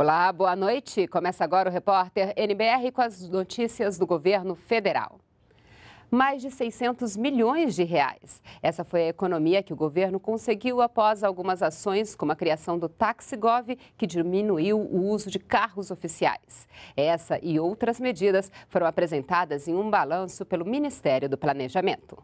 Olá, boa noite. Começa agora o repórter NBR com as notícias do governo federal mais de 600 milhões de reais. Essa foi a economia que o governo conseguiu após algumas ações, como a criação do Taxigov, que diminuiu o uso de carros oficiais. Essa e outras medidas foram apresentadas em um balanço pelo Ministério do Planejamento.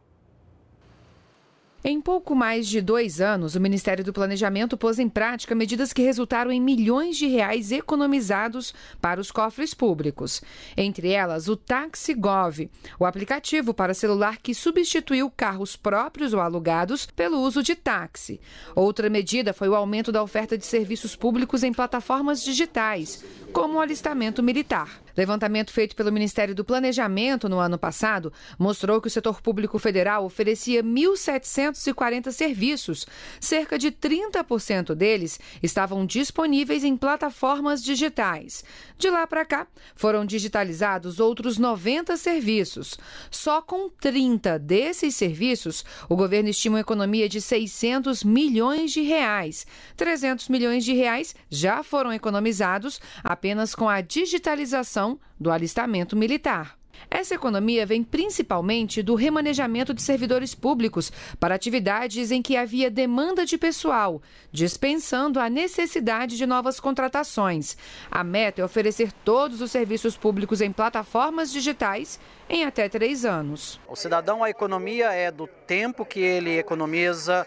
Em pouco mais de dois anos, o Ministério do Planejamento pôs em prática medidas que resultaram em milhões de reais economizados para os cofres públicos. Entre elas, o TaxiGov, o aplicativo para celular que substituiu carros próprios ou alugados pelo uso de táxi. Outra medida foi o aumento da oferta de serviços públicos em plataformas digitais, como o alistamento militar. Levantamento feito pelo Ministério do Planejamento no ano passado mostrou que o setor público federal oferecia 1.740 serviços. Cerca de 30% deles estavam disponíveis em plataformas digitais. De lá para cá, foram digitalizados outros 90 serviços. Só com 30 desses serviços, o governo estima uma economia de 600 milhões de reais. 300 milhões de reais já foram economizados apenas com a digitalização redução do alistamento militar. Essa economia vem principalmente do remanejamento de servidores públicos para atividades em que havia demanda de pessoal, dispensando a necessidade de novas contratações. A meta é oferecer todos os serviços públicos em plataformas digitais em até três anos. O cidadão, a economia é do tempo que ele economiza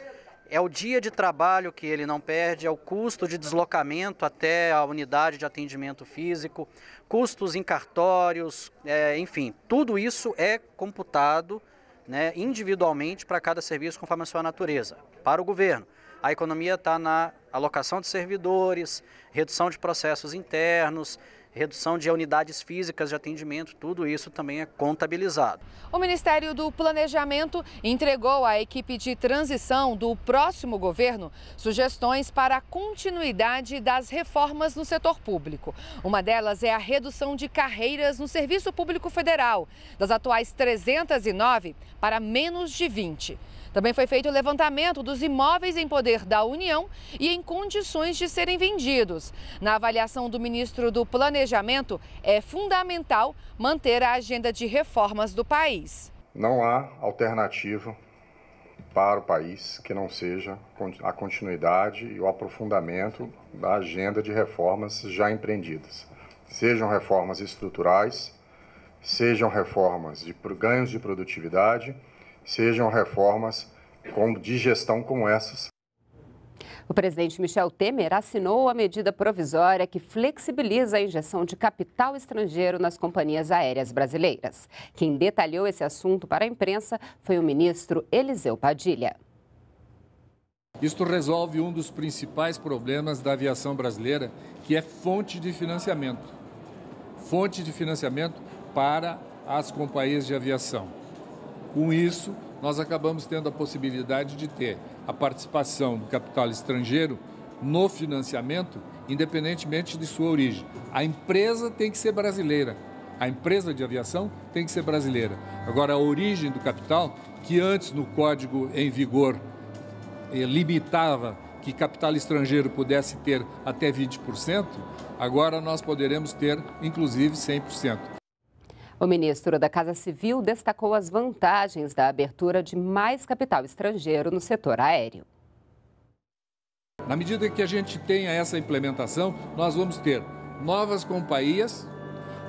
é o dia de trabalho que ele não perde, é o custo de deslocamento até a unidade de atendimento físico, custos em cartórios, é, enfim, tudo isso é computado né, individualmente para cada serviço conforme a sua natureza, para o governo. A economia está na alocação de servidores, redução de processos internos, redução de unidades físicas de atendimento, tudo isso também é contabilizado. O Ministério do Planejamento entregou à equipe de transição do próximo governo sugestões para a continuidade das reformas no setor público. Uma delas é a redução de carreiras no Serviço Público Federal, das atuais 309 para menos de 20. Também foi feito o levantamento dos imóveis em poder da União e em condições de serem vendidos. Na avaliação do ministro do Planejamento, planejamento, é fundamental manter a agenda de reformas do país. Não há alternativa para o país que não seja a continuidade e o aprofundamento da agenda de reformas já empreendidas. Sejam reformas estruturais, sejam reformas de ganhos de produtividade, sejam reformas de gestão como essas. O presidente Michel Temer assinou a medida provisória que flexibiliza a injeção de capital estrangeiro nas companhias aéreas brasileiras. Quem detalhou esse assunto para a imprensa foi o ministro Eliseu Padilha. Isto resolve um dos principais problemas da aviação brasileira, que é fonte de financiamento. Fonte de financiamento para as companhias de aviação. Com isso, nós acabamos tendo a possibilidade de ter a participação do capital estrangeiro no financiamento, independentemente de sua origem. A empresa tem que ser brasileira. A empresa de aviação tem que ser brasileira. Agora, a origem do capital, que antes no código em vigor eh, limitava que capital estrangeiro pudesse ter até 20%, agora nós poderemos ter inclusive 100%. O ministro da Casa Civil destacou as vantagens da abertura de mais capital estrangeiro no setor aéreo. Na medida que a gente tenha essa implementação, nós vamos ter novas companhias,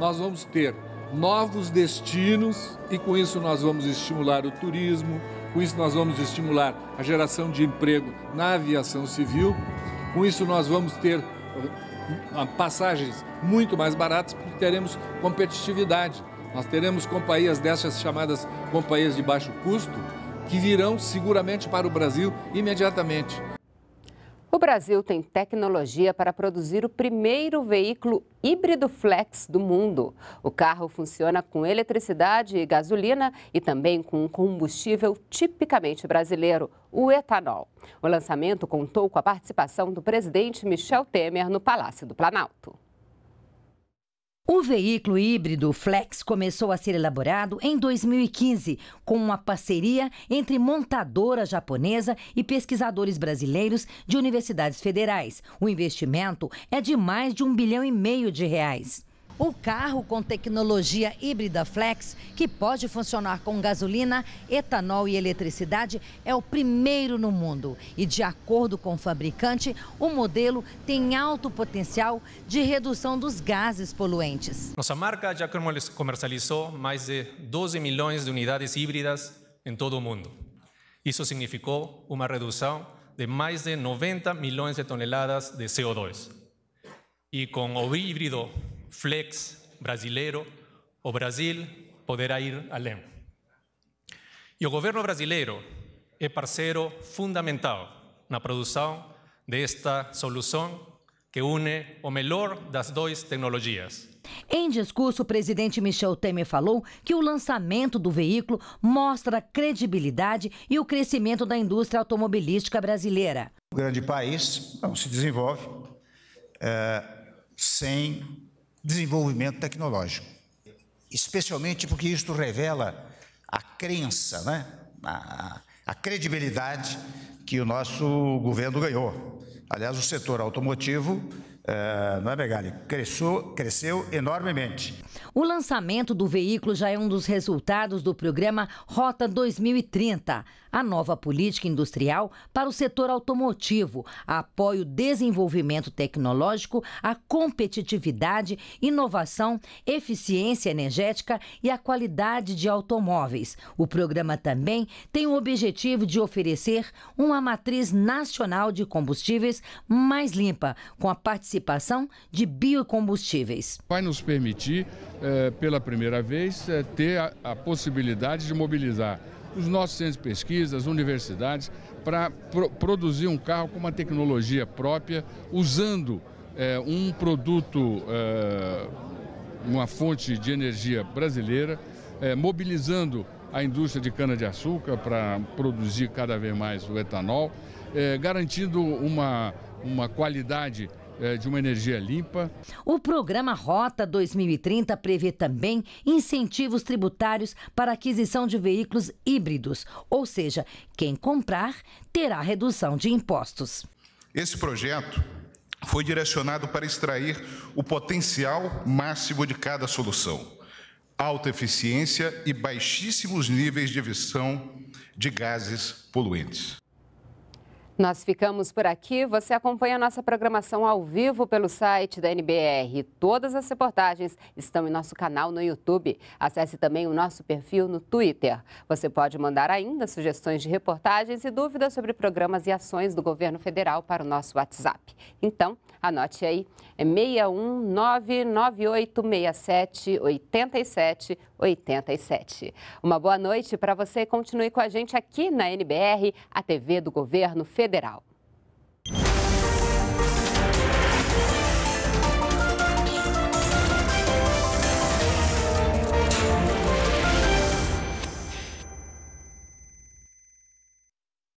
nós vamos ter novos destinos e com isso nós vamos estimular o turismo, com isso nós vamos estimular a geração de emprego na aviação civil, com isso nós vamos ter eh, passagens muito mais baratas porque teremos competitividade. Nós teremos companhias dessas chamadas companhias de baixo custo que virão seguramente para o Brasil imediatamente. O Brasil tem tecnologia para produzir o primeiro veículo híbrido flex do mundo. O carro funciona com eletricidade e gasolina e também com um combustível tipicamente brasileiro, o etanol. O lançamento contou com a participação do presidente Michel Temer no Palácio do Planalto. O veículo híbrido Flex começou a ser elaborado em 2015, com uma parceria entre montadora japonesa e pesquisadores brasileiros de universidades federais. O investimento é de mais de um bilhão e meio de reais. Um carro com tecnologia híbrida flex, que pode funcionar com gasolina, etanol e eletricidade, é o primeiro no mundo. E de acordo com o fabricante, o modelo tem alto potencial de redução dos gases poluentes. Nossa marca já comercializou mais de 12 milhões de unidades híbridas em todo o mundo. Isso significou uma redução de mais de 90 milhões de toneladas de CO2. E com o híbrido Flex, Brasileiro, o Brasil poderá ir além. E o governo brasileiro é parceiro fundamental na produção desta solução que une o melhor das duas tecnologias. Em discurso, o presidente Michel Temer falou que o lançamento do veículo mostra a credibilidade e o crescimento da indústria automobilística brasileira. O grande país não se desenvolve é, sem desenvolvimento tecnológico. Especialmente porque isto revela a crença, né? a, a credibilidade que o nosso governo ganhou. Aliás, o setor automotivo eh, não é, Megali? Cresceu, cresceu enormemente. O lançamento do veículo já é um dos resultados do programa Rota 2030, a nova política industrial para o setor automotivo, apoia o desenvolvimento tecnológico, a competitividade, inovação, eficiência energética e a qualidade de automóveis. O programa também tem o objetivo de oferecer uma matriz nacional de combustíveis mais limpa, com a participação participação de biocombustíveis. Vai nos permitir, eh, pela primeira vez, eh, ter a, possibilidade de mobilizar os nossos centros de pesquisa, as universidades, para produzir um carro com uma tecnologia própria, usando eh, um produto, uma fonte de energia brasileira, mobilizando a indústria de cana-de-açúcar para produzir cada vez mais o etanol, garantindo uma, uma qualidade é, de uma energia limpa. O programa Rota 2030 prevê também incentivos tributários para aquisição de veículos híbridos, ou seja, quem comprar terá redução de impostos. Esse projeto foi direcionado para extrair o potencial máximo de cada solução. Alta eficiência e baixíssimos níveis de emissão de gases poluentes. Nós ficamos por aqui. Você acompanha nossa programação ao vivo pelo site da NBR. Todas as reportagens estão em nosso canal no YouTube. Acesse também o nosso perfil no Twitter. Você pode mandar ainda sugestões de reportagens e dúvidas sobre programas e ações do governo federal para o nosso WhatsApp. Então, anote aí, é 61998678787. Uma boa noite para você continue com a gente aqui na NBR, a TV do Governo Federal federal.